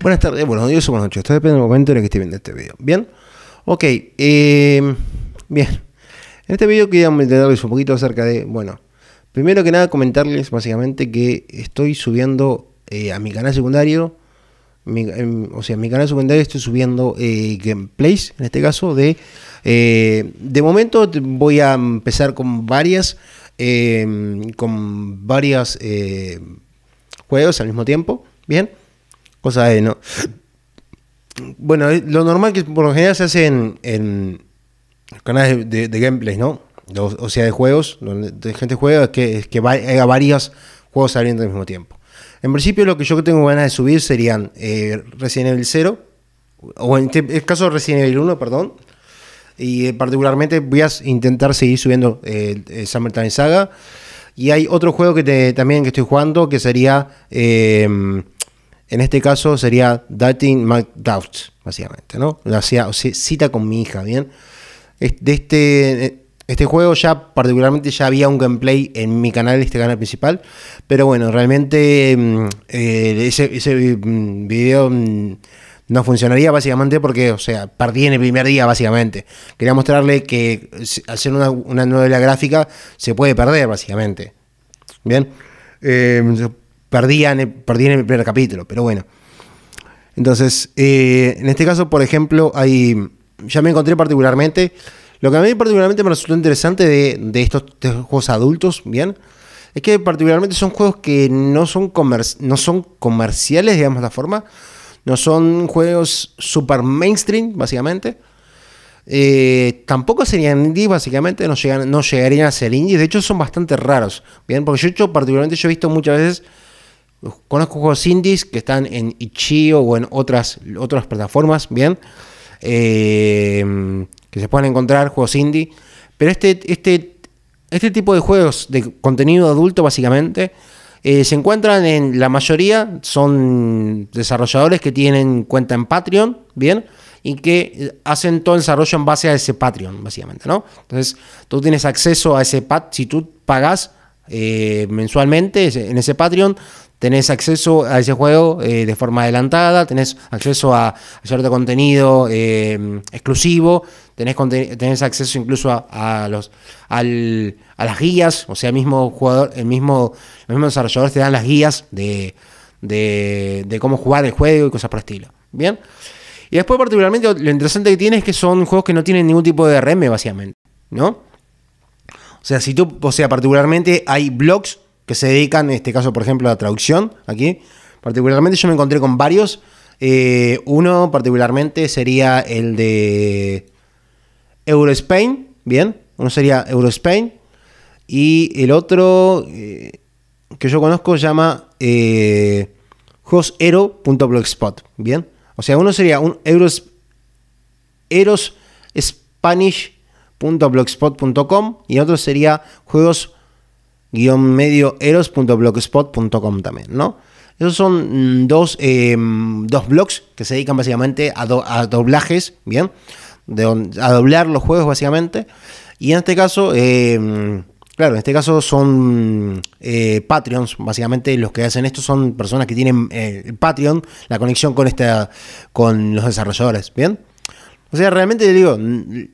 Buenas tardes, buenos días o buenas noches. Esto depende del momento en el que esté viendo este video. ¿Bien? Ok, em, bien. En este video quería entenderles un poquito acerca de, bueno, primero que nada comentarles básicamente que estoy subiendo eh, a mi canal secundario, em, o sea, mi canal secundario estoy subiendo eh, gameplays, en este caso, de... Eh, de momento voy a empezar con varias, em, con varias juegos al mismo tiempo, ¿bien? bien Cosa de, ¿no? Bueno, lo normal que por lo general se hace en, en canales de, de, gameplay, ¿no? o sea, de juegos, donde gente juega, es que, es que haya varios juegos abriendo al mismo tiempo. En principio, lo que yo tengo ganas de subir serían eh, Resident Evil 0, o en este el caso Resident Evil 1, perdón. Y eh, particularmente voy a intentar seguir subiendo eh, Summertime Saga. Y hay otro juego que te, también que estoy jugando que sería. Em, en este caso sería Dating McDoubt, básicamente, ¿no? La cita con mi hija, ¿bien? De este, eh, este juego ya particularmente ya había un gameplay en mi canal, este canal principal, pero bueno, realmente mm, eh, ese, ese, mm, video mm, no funcionaría básicamente porque, o sea, perdí en el primer día básicamente. Quería mostrarle que hacer una, una novela gráfica se puede perder básicamente. Bien. Eh, perdían perdí en el primer capítulo, pero bueno. Entonces, eh, en este caso, por ejemplo, hay, ya me encontré particularmente, lo que a mí particularmente me resultó interesante de, estos, juegos adultos, ¿bien? Es que particularmente son juegos que no son, no son comerciales, digamos la forma. No son juegos super mainstream, básicamente. Eh, tampoco serían indies, básicamente, no, llegan, no llegarían a ser indies. De hecho, son bastante raros. Bien, porque yo, yo particularmente yo he visto muchas veces Conozco juegos indies que están en Ichio o en otras, otras plataformas, bien, eh, que se pueden encontrar juegos indie, pero este, este, este tipo de juegos de contenido adulto básicamente eh, se encuentran en la mayoría, son desarrolladores que tienen cuenta en Patreon, bien, y que hacen todo el desarrollo en base a ese Patreon, básicamente, ¿no? Entonces, tú tienes acceso a ese Pat, si tú pagas eh, mensualmente en ese Patreon, tenés acceso a ese juego eh, de forma adelantada, tenés acceso a, cierto contenido eh, exclusivo, tenés, acceso incluso a, los, a las guías, o sea, mismo jugador, el mismo, los mismos te dan las guías de, de, cómo jugar el juego y cosas por el estilo. Bien. Y después, particularmente, lo interesante que tiene es que son juegos que no tienen ningún tipo de RM, básicamente, ¿no? O sea, si tú, o sea, particularmente hay blogs que se dedican, en este caso, por ejemplo, a la traducción, aquí. Particularmente yo me encontré con varios. Eh, uno particularmente sería el de Eurospain, bien. Uno sería Eurospain. Y el otro eh, que yo conozco se llama eh, bien. O sea, uno sería un Euros, y otro sería juegos guión medio eros.blogspot.com también, ¿no? Esos son mm, dos, em, dos blogs que se dedican básicamente a, a doblajes, ¿bien? De, a doblar los juegos básicamente. Y en este caso, em, claro, en este caso son eh, Patreons, básicamente los que hacen esto son personas que tienen eh, Patreon, la conexión con, esta, con los desarrolladores, ¿bien? O sea, realmente te digo,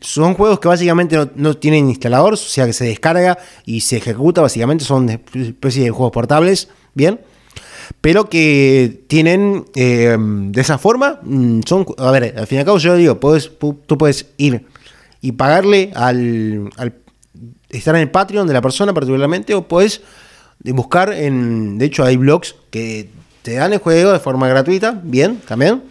son juegos que básicamente no, tienen instalador, o sea que se descarga y se ejecuta, básicamente son pues, especies de juegos portables, ¿bien? Pero que tienen eh, de esa forma, mm, son, a ver, al fin y al cabo yo digo, puedes, tú puedes ir y pagarle al, al, estar en el Patreon de la persona particularmente, o puedes buscar en, de hecho hay blogs que te dan el juego de forma gratuita, bien, también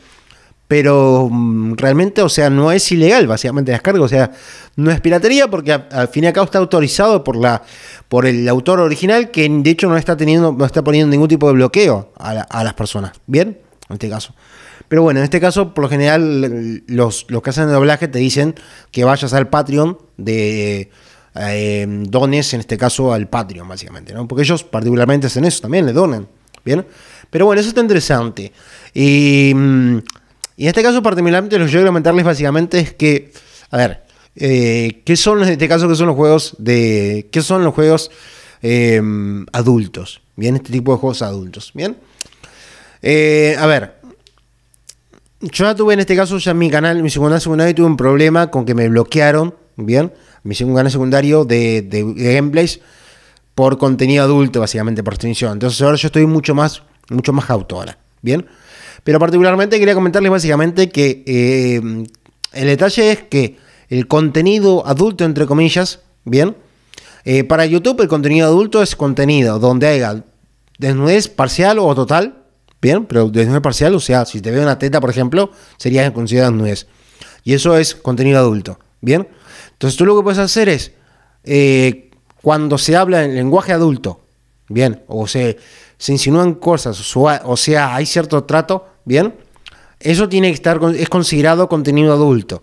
pero mm, realmente, o sea, no es ilegal básicamente descargo, o sea, no es piratería porque al fin y al cabo está autorizado por la por el autor original que de hecho no está teniendo no está poniendo ningún tipo de bloqueo a, las personas, ¿bien? En este caso. Pero bueno, en este caso, por lo general, los, los que hacen el doblaje te dicen que vayas al Patreon de eh, dones, en este caso al Patreon, básicamente, ¿no? Porque ellos particularmente hacen eso también, le donan, ¿bien? Pero bueno, eso está interesante. Y... Mm, y en este caso particularmente lo que yo quiero comentarles básicamente es que, a ver, eh, ¿qué son en este caso son los juegos de qué son los juegos em, adultos? Bien, este tipo de juegos adultos, bien. Eh, a ver, yo ya tuve en este caso ya en mi canal, en mi secundario, secundaria tuve un problema con que me bloquearon, bien, mi segundo canal secundario de, gameplays por contenido adulto básicamente por extensión. Entonces ahora yo estoy mucho más mucho más ahora bien. Pero particularmente quería comentarles básicamente que eh, el detalle es que el contenido adulto, entre comillas, bien, eh, para YouTube el contenido adulto es contenido donde haya desnudez parcial o total, bien, pero desnudez parcial, o sea, si te veo una teta, por ejemplo, sería considerada desnudez. Y eso es contenido adulto, bien. Entonces tú lo que puedes hacer es, eh, cuando se habla en lenguaje adulto, bien, o se se insinúan cosas, o sea, hay cierto trato, ¿bien? Eso tiene que estar, es considerado contenido adulto.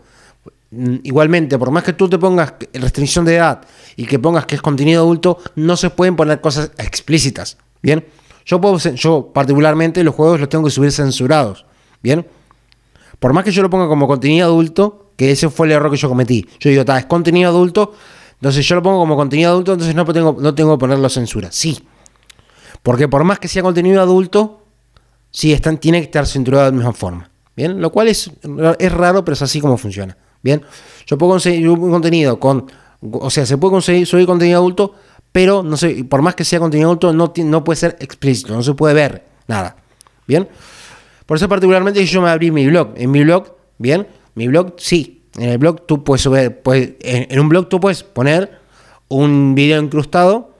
Mm, igualmente, por más que tú te pongas restricción de edad y que pongas que es contenido adulto, no se pueden poner cosas explícitas, ¿bien? Yo, puedo, yo particularmente los juegos los tengo que subir censurados, ¿bien? Por más que yo lo ponga como contenido adulto, que ese fue el error que yo cometí. Yo digo, es contenido adulto, entonces yo lo pongo como contenido adulto, entonces no tengo, no tengo que ponerlo censura. Sí, porque por más que sea contenido adulto, sí están, tiene que estar censurado de la misma forma. ¿Bien? Lo cual es, es raro, pero es así como funciona. ¿Bien? Yo puedo conseguir un contenido con. O sea, se puede conseguir subir contenido adulto, pero no sé, por más que sea contenido adulto, no, no puede ser explícito, no se puede ver nada. ¿Bien? Por eso, particularmente, yo me abrí mi blog. En mi blog, ¿bien? Mi blog, sí. En el blog tú puedes subir. Puedes, en un blog tú puedes poner un video incrustado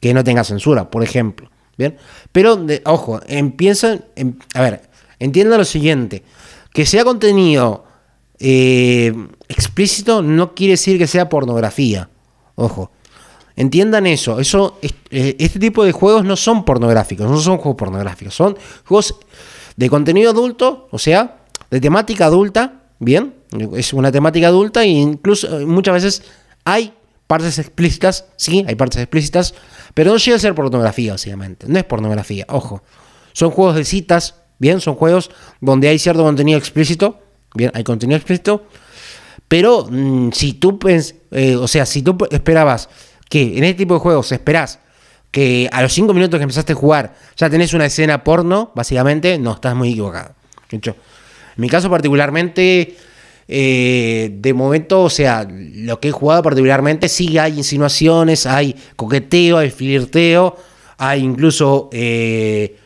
que no tenga censura, por ejemplo. ¿Bien? Pero, de, ojo, empiezan. Em, a ver, entiendan lo siguiente: que sea contenido eh, explícito no quiere decir que sea pornografía. Ojo. Entiendan eso. eso eh, este tipo de juegos no son pornográficos, no son juegos pornográficos, son juegos de contenido adulto, o sea, de temática adulta, bien, es una temática adulta e incluso eh, muchas veces hay partes explícitas, sí, hay partes explícitas, pero no llega a ser pornografía, básicamente. No es pornografía, ojo. Son juegos de citas, bien, son juegos donde hay cierto contenido explícito, bien, hay contenido explícito, pero mm, si tú, pensas, eh, o sea, si tú esperabas que en este tipo de juegos esperás que a los 5 minutos que empezaste a jugar ya tenés una escena porno, básicamente, no, estás muy equivocado. en mi caso particularmente eh, de momento, o sea, lo que he jugado particularmente, sí hay insinuaciones, hay coqueteo, hay flirteo, hay incluso eh,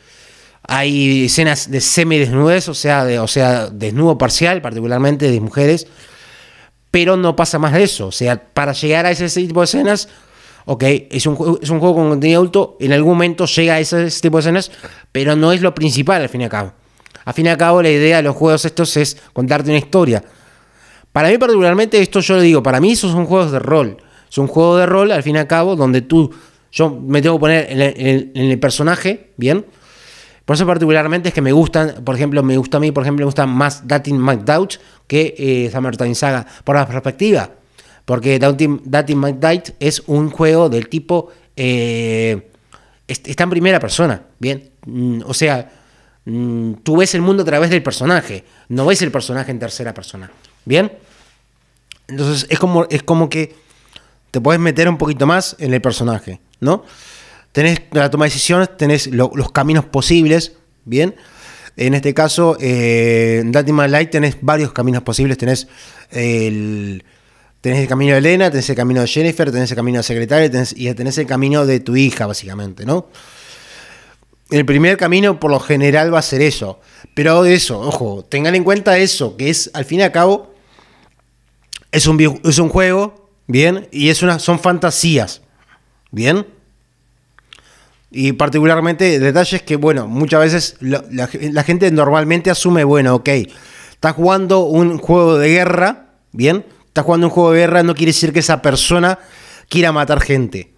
hay escenas de semidesnudez, o sea, de, o sea, desnudo parcial, particularmente de mujeres, pero no pasa más de eso. O sea, para llegar a ese tipo de escenas, ok, es un, es un juego con contenido adulto, en algún momento llega a ese, ese tipo de escenas, pero no es lo principal al fin y al cabo. Al fin y al cabo, la idea de los juegos estos es contarte una historia. Para mí particularmente, esto yo le digo, para mí esos son juegos de rol. Son juegos de rol, al fin y al cabo, donde tú, yo me tengo que poner en el, personaje, ¿bien? Por eso particularmente es que me gustan, por ejemplo, me gusta a mí, por ejemplo, me gusta más Dating McDouch que eh, Summertime Saga, por la perspectiva. Porque Dating es un juego del tipo... Eh, está en primera persona, ¿bien? Mm, o sea, mm, tú ves el mundo a través del personaje, no ves el personaje en tercera persona, ¿bien? Entonces es como, es como que te puedes meter un poquito más en el personaje, ¿no? Tenés la toma de decisiones, tenés los caminos posibles, ¿bien? En este caso, eh, en Dating My Light tenés varios caminos posibles. Tenés el, tenés el camino de Elena, tenés el camino de Jennifer, tenés el camino de secretaria y tenés el camino de tu hija, básicamente, ¿no? El primer camino, por lo general, va a ser eso. Pero eso, ojo, tengan en cuenta eso, que es, al fin y al cabo, es un, es un juego, ¿bien? Y es son fantasías, ¿bien? Y particularmente detalles que, bueno, muchas veces la, gente normalmente asume, bueno, ok, estás jugando un juego de guerra, ¿bien? está jugando un juego de guerra, no quiere decir que esa persona quiera matar gente.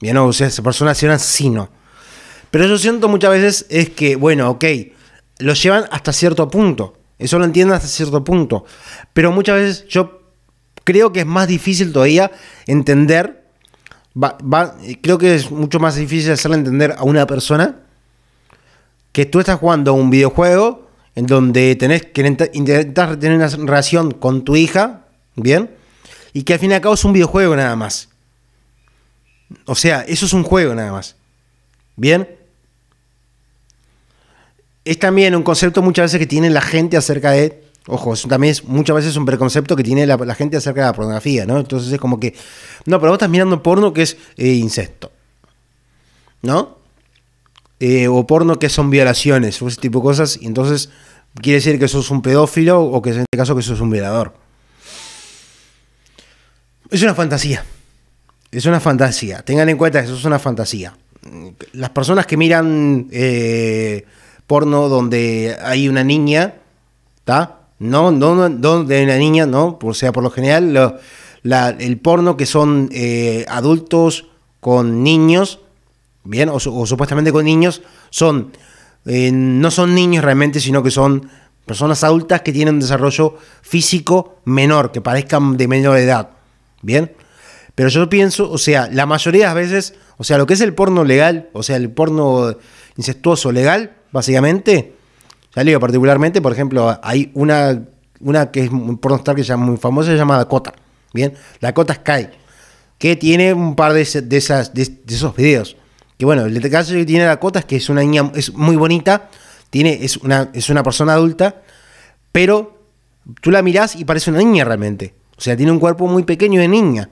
Bien, o sea, esa persona es un asesino. Pero yo siento muchas veces es que, bueno, ok, lo llevan hasta cierto punto. Eso lo entienden hasta cierto punto. Pero muchas veces yo creo que es más difícil todavía entender, creo que es mucho más difícil hacerle entender a una persona que tú estás jugando a un videojuego en donde tenés que intentar tener una relación con tu hija, ¿bien? Y que al fin y al cabo es un videojuego nada más. O sea, eso es un juego nada más. ¿Bien? Es también un concepto muchas veces que tiene la gente acerca de Ojo, eso también es muchas veces un preconcepto que tiene la, gente acerca de la pornografía, ¿no? Entonces es como que, no, pero vos estás mirando porno que es insecto, eh, incesto, ¿no? Eh, o porno que son violaciones, o ese tipo de cosas, y entonces quiere decir que sos un pedófilo o que en este caso que sos un violador. Es una fantasía. Es una fantasía. Tengan en cuenta que eso es una fantasía. Las personas que miran eh, porno donde hay una niña, ¿está? No, no, no, no de una niña, no. O sea, por lo general, el porno que son eh, adultos con niños, bien, o, supuestamente con niños, son eh, no son niños realmente, sino que son personas adultas que tienen un desarrollo físico menor, que parezcan de menor edad. Bien. Pero yo pienso, o sea, la mayoría de las veces, o sea, lo que es el porno legal, o sea, el porno incestuoso legal, básicamente, ya particularmente, por ejemplo, hay una, una que es un que es muy famosa, se llama Dakota. Bien, Dakota Sky, que tiene un par de, esas, de, esos videos. Que bueno, el caso que tiene Dakota es que es una niña es muy bonita, tiene, es, una, es una persona adulta, pero tú la mirás y parece una niña realmente. O sea, tiene un cuerpo muy pequeño de niña.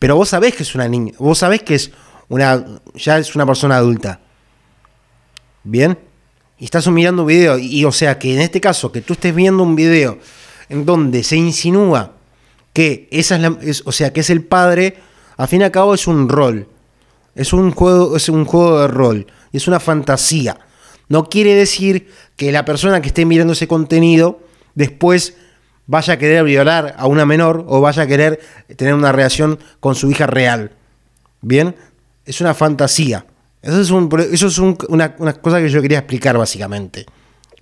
Pero vos sabés que es una niña, vos sabés que es una, ya es una persona adulta. ¿Bien? y estás mirando un video, y, o sea que en este caso, que tú estés viendo un video en donde se insinúa que esa es, la, o sea que es el padre, a fin y al cabo es un rol. Es un juego, es un juego de rol. Y es una fantasía. No quiere decir que la persona que esté mirando ese contenido después vaya a querer violar a una menor o vaya a querer tener una reacción con su hija real. ¿Bien? Es una fantasía. Eso es, un, eso es una, cosa que yo quería explicar básicamente.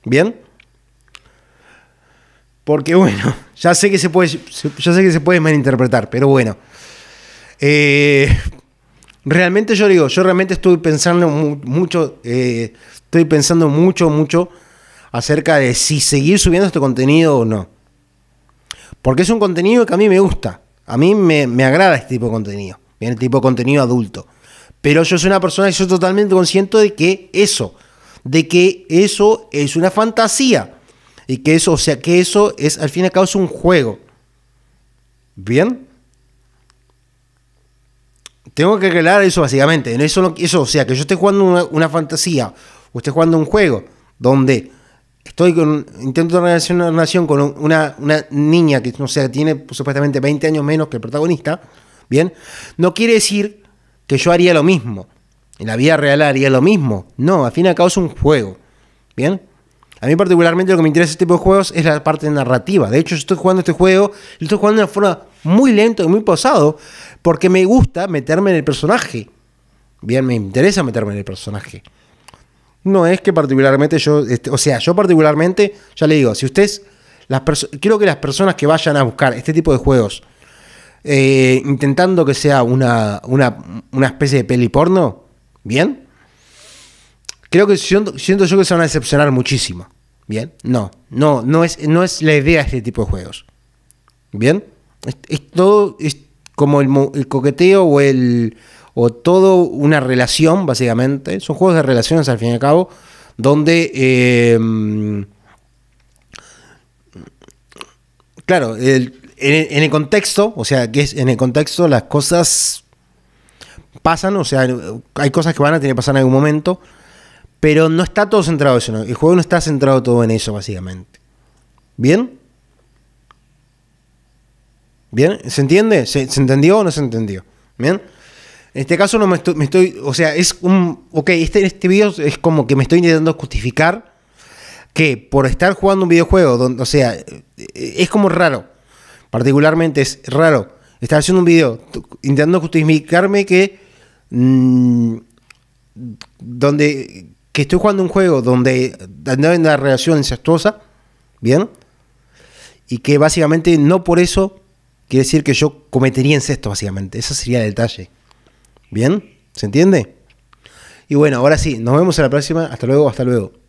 ¿Bien? Porque bueno, ya sé que se puede, sé que se puede malinterpretar, pero bueno. Eh, realmente yo digo, yo realmente estoy pensando mucho, eh, estoy pensando mucho, mucho acerca de si seguir subiendo este contenido o no. Porque es un contenido que a mí me gusta, a mí me, agrada este tipo de contenido, el tipo de contenido adulto. Pero yo soy una persona que soy totalmente consciente de que eso, de que eso es una fantasía. Y que eso, o sea, que eso es, al fin y al cabo, es un juego. ¿Bien? Tengo que aclarar eso básicamente. Eso, o sea, que yo esté jugando una, fantasía o esté jugando un juego donde estoy con, intento relacionar una relación con una, niña que, no sea, tiene supuestamente 20 años menos que el protagonista, ¿bien? No quiere decir que yo haría lo mismo. En la vida real haría lo mismo. No, al fin y al cabo es un juego. ¿Bien? A mí particularmente lo que me interesa este tipo de juegos es la parte narrativa. De hecho, yo estoy jugando este juego, lo estoy jugando de una forma muy lento y muy posado. porque me gusta meterme en el personaje. Bien, me interesa meterme en el personaje. No es que particularmente yo, este, o sea, yo particularmente, ya le digo, si ustedes, las quiero que las personas que vayan a buscar este tipo de juegos eh, intentando que sea una, especie de peli porno, bien. Creo que siento, yo que se van a decepcionar muchísimo. Bien, no, no, no es, no es la idea de este tipo de juegos. Bien, es, todo, es como el, coqueteo o el, o todo una relación, básicamente. Son juegos de relaciones al fin y al cabo, donde. Eh, claro, el, en, el contexto, o sea, que es en el contexto las cosas pasan, o sea, hay cosas que van a tener que pasar en algún momento, pero no está todo centrado en eso, el juego no está centrado todo en eso, básicamente. ¿Bien? ¿Bien? ¿Se entiende? ¿Se, entendió o no se entendió? ¿Bien? En este caso no me estoy, o sea, es un, ok, este, este video es como que me estoy intentando justificar que por estar jugando un videojuego, o sea, es como raro particularmente es raro estar haciendo un video intentando justificarme que mm, donde que estoy jugando un juego donde hay una relación incestuosa, ¿bien? Y que básicamente no por eso quiere decir que yo cometería incesto, básicamente. Ese sería el detalle. ¿Bien? ¿Se entiende? Y bueno, ahora sí, nos vemos en la próxima. Hasta luego, hasta luego.